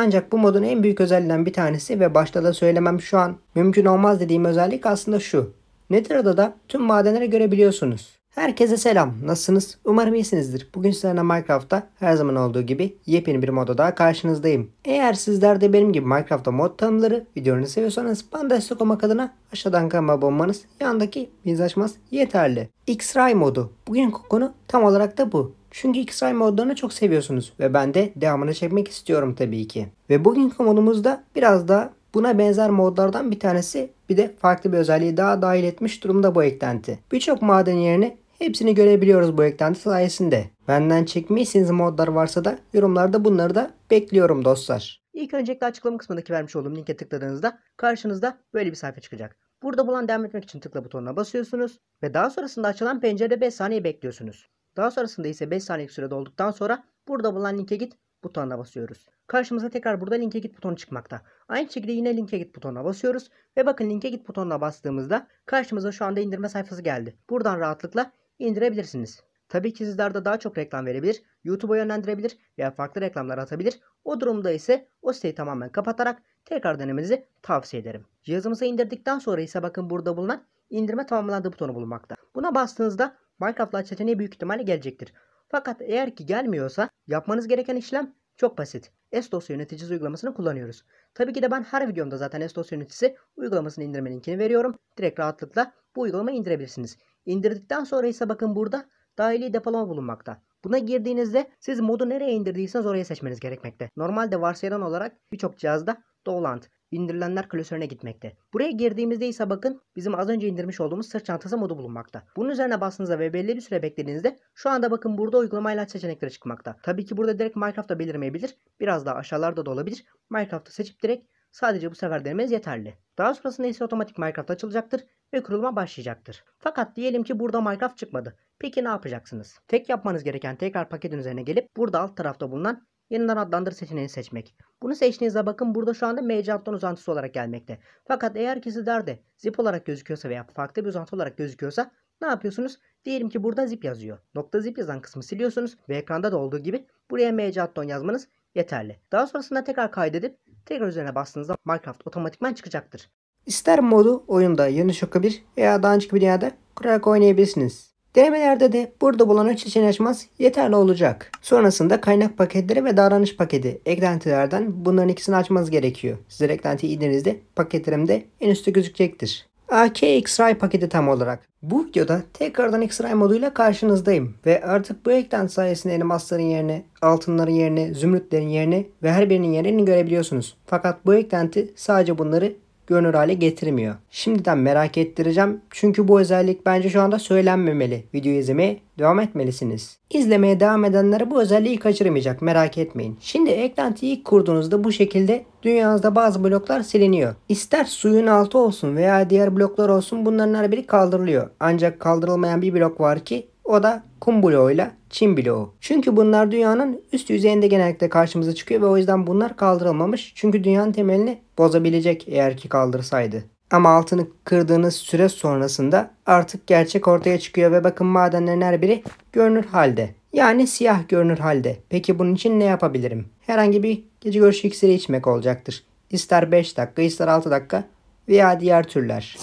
Ancak bu modun en büyük özelliğinden bir tanesi ve başta da söylemem şu an mümkün olmaz dediğim özellik aslında şu. Nether'da adada tüm madenlere görebiliyorsunuz. Herkese selam. Nasılsınız? Umarım iyisinizdir. Bugün sizlerle Minecraft'ta her zaman olduğu gibi yepyeni bir modda daha karşınızdayım. Eğer sizler de benim gibi Minecraft'ta mod tanımları videolarını seviyorsanız bana destek olmak adına aşağıdan kanalıma abone olmanız yandaki biz açmaz yeterli. X-Ray modu. Bugün konu tam olarak da bu. Çünkü X-Ray modlarını çok seviyorsunuz ve ben de devamını çekmek istiyorum tabii ki. Ve bugünkü modumuzda biraz daha Buna benzer modlardan bir tanesi bir de farklı bir özelliği daha dahil etmiş durumda bu eklenti. Birçok maden yerini, hepsini görebiliyoruz bu eklenti sayesinde. Benden çekmişsiniz modlar varsa da yorumlarda bunları da bekliyorum dostlar. İlk öncelikle açıklama kısmındaki vermiş olduğum linke tıkladığınızda karşınızda böyle bir sayfa çıkacak. Burada bulan devam etmek için tıkla butonuna basıyorsunuz ve daha sonrasında açılan pencerede 5 saniye bekliyorsunuz. Daha sonrasında ise 5 saniye süre dolduktan sonra burada bulan linke git butonuna basıyoruz karşımıza tekrar burada linke git butonu çıkmakta. Aynı şekilde yine linke git butonuna basıyoruz ve bakın linke git butonuna bastığımızda karşımıza şu anda indirme sayfası geldi. Buradan rahatlıkla indirebilirsiniz. Tabii ki sizler de daha çok reklam verebilir, YouTube'a yönlendirebilir veya farklı reklamlar atabilir. O durumda ise o siteyi tamamen kapatarak tekrar denemenizi tavsiye ederim. Cihazımıza indirdikten sonra ise bakın burada bulunan indirme tamamlandı butonu bulunmakta. Buna bastığınızda Minecraft Lite seçeneği büyük ihtimalle gelecektir. Fakat eğer ki gelmiyorsa yapmanız gereken işlem çok basit. Estos yöneticisi uygulamasını kullanıyoruz. Tabii ki de ben her videomda zaten Estos yöneticisi uygulamasını indirme linkini veriyorum. Direkt rahatlıkla bu uygulamayı indirebilirsiniz. İndirdikten sonra ise bakın burada dahili depolama bulunmakta. Buna girdiğinizde siz modu nereye indirdiyseniz oraya seçmeniz gerekmekte. Normalde varsayılan olarak birçok cihazda Doland indirilenler klasörüne gitmekte. Buraya girdiğimizde ise bakın bizim az önce indirmiş olduğumuz sırt çantası modu bulunmakta. Bunun üzerine bastığınızda ve belli bir süre beklediğinizde şu anda bakın burada uygulamayla seçenekleri çıkmakta. Tabii ki burada direkt Minecraft'ta belirmeyebilir. Biraz daha aşağılarda da olabilir. Minecraft'ı seçip direkt Sadece bu sefer denemeniz yeterli. Daha sonrasında ise otomatik Minecraft açılacaktır ve kuruluma başlayacaktır. Fakat diyelim ki burada Minecraft çıkmadı. Peki ne yapacaksınız? Tek yapmanız gereken tekrar paketin üzerine gelip burada alt tarafta bulunan yeniden adlandır seçeneğini seçmek. Bunu seçtiğinizde bakın burada şu anda MC Anton uzantısı olarak gelmekte. Fakat eğer ki sizlerde zip olarak gözüküyorsa veya farklı bir uzantı olarak gözüküyorsa ne yapıyorsunuz? Diyelim ki burada zip yazıyor. Nokta zip yazan kısmı siliyorsunuz ve ekranda da olduğu gibi buraya MC Anton yazmanız yeterli. Daha sonrasında tekrar kaydedip tekrar üzerine bastığınızda Minecraft otomatikman çıkacaktır. İster modu oyunda yeni şoka bir veya daha önceki bir dünyada kurarak oynayabilirsiniz. Denemelerde de burada bulunan seçeneği açmaz yeterli olacak. Sonrasında kaynak paketleri ve davranış paketi eklentilerden bunların ikisini açmanız gerekiyor. Sizler eklentiyi indiğinizde paketlerimde en üstte gözükecektir. AKXRAY paketi tam olarak. Bu videoda tekrardan XRAY moduyla karşınızdayım ve artık bu eklenti sayesinde elmasların yerini, altınların yerini, zümrütlerin yerini ve her birinin yerini görebiliyorsunuz. Fakat bu eklenti sadece bunları görünür hale getirmiyor. Şimdiden merak ettireceğim çünkü bu özellik bence şu anda söylenmemeli. Video izlemeye devam etmelisiniz. İzlemeye devam edenlere bu özelliği kaçırmayacak merak etmeyin. Şimdi eklentiyi ilk kurduğunuzda bu şekilde dünyanızda bazı bloklar siliniyor. İster suyun altı olsun veya diğer bloklar olsun bunların her biri kaldırılıyor. Ancak kaldırılmayan bir blok var ki o da kum ile çim bloğu. Çünkü bunlar dünyanın üst yüzeyinde genellikle karşımıza çıkıyor ve o yüzden bunlar kaldırılmamış. Çünkü dünyanın temelini bozabilecek eğer ki kaldırsaydı. Ama altını kırdığınız süre sonrasında artık gerçek ortaya çıkıyor ve bakın madenlerin her biri görünür halde. Yani siyah görünür halde. Peki bunun için ne yapabilirim? Herhangi bir gece görüşü iksiri içmek olacaktır. İster 5 dakika ister 6 dakika veya diğer türler.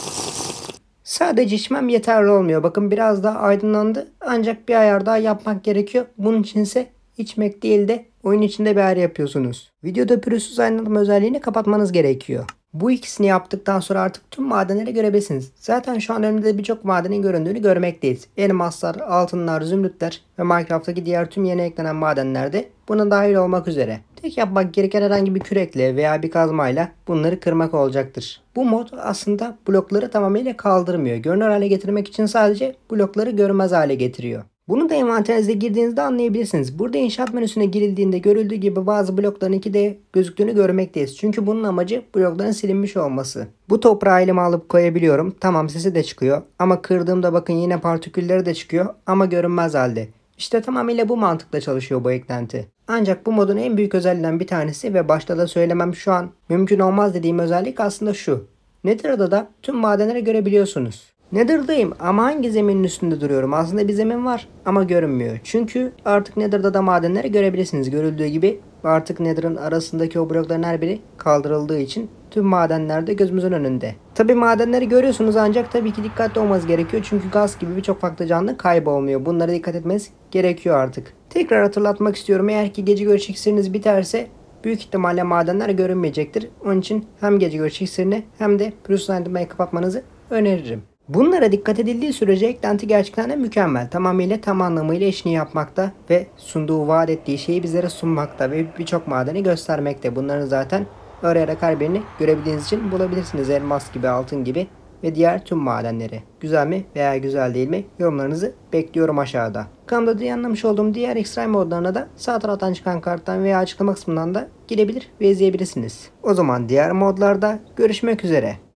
Sadece içmem yeterli olmuyor. Bakın biraz daha aydınlandı. Ancak bir ayar daha yapmak gerekiyor. Bunun içinse içmek değil de oyun içinde bir ayar yapıyorsunuz. Videoda pürüzsüz aydınlatma özelliğini kapatmanız gerekiyor. Bu ikisini yaptıktan sonra artık tüm madenlere görebilirsiniz. Zaten şu an önümde birçok madenin göründüğünü görmekteyiz. Elmaslar, altınlar, zümrütler ve Minecraft'taki diğer tüm yeni eklenen madenlerde buna dahil olmak üzere. Tek yapmak gereken herhangi bir kürekle veya bir kazmayla bunları kırmak olacaktır. Bu mod aslında blokları tamamıyla kaldırmıyor. Görünür hale getirmek için sadece blokları görünmez hale getiriyor. Bunu da envanterinize girdiğinizde anlayabilirsiniz. Burada inşaat menüsüne girildiğinde görüldüğü gibi bazı blokların 2D gözüktüğünü görmekteyiz. Çünkü bunun amacı blokların silinmiş olması. Bu toprağı elime alıp koyabiliyorum. Tamam sesi de çıkıyor. Ama kırdığımda bakın yine partikülleri de çıkıyor ama görünmez halde. İşte tamamıyla bu mantıkla çalışıyor bu eklenti. Ancak bu modun en büyük özelliğinden bir tanesi ve başta da söylemem şu an mümkün olmaz dediğim özellik aslında şu. Nether'da da tüm madenleri görebiliyorsunuz. Nether'dayım ama hangi zeminin üstünde duruyorum? Aslında bir zemin var ama görünmüyor. Çünkü artık Nether'da da madenleri görebilirsiniz. Görüldüğü gibi artık Nether'ın arasındaki o blokların her biri kaldırıldığı için tüm madenler de gözümüzün önünde. Tabi madenleri görüyorsunuz ancak tabii ki dikkatli olmaz gerekiyor. Çünkü gaz gibi birçok farklı canlı kaybolmuyor. Bunlara dikkat etmeniz gerekiyor artık. Tekrar hatırlatmak istiyorum. Eğer ki gece görüş iksiriniz biterse büyük ihtimalle madenler görünmeyecektir. Onun için hem gece görüş iksirini hem de Bruce Nightmare'ı kapatmanızı öneririm. Bunlara dikkat edildiği sürece eklenti gerçekten de mükemmel. Tamamıyla tam anlamıyla işini yapmakta ve sunduğu vaat ettiği şeyi bizlere sunmakta ve birçok madeni göstermekte. Bunların zaten arayarak her birini görebildiğiniz için bulabilirsiniz. Elmas gibi, altın gibi ve diğer tüm madenleri. Güzel mi veya güzel değil mi? Yorumlarınızı bekliyorum aşağıda. Kanalda yanlamış olduğum diğer extreme modlarına da sağ taraftan çıkan karttan veya açıklama kısmından da girebilir ve izleyebilirsiniz. O zaman diğer modlarda görüşmek üzere.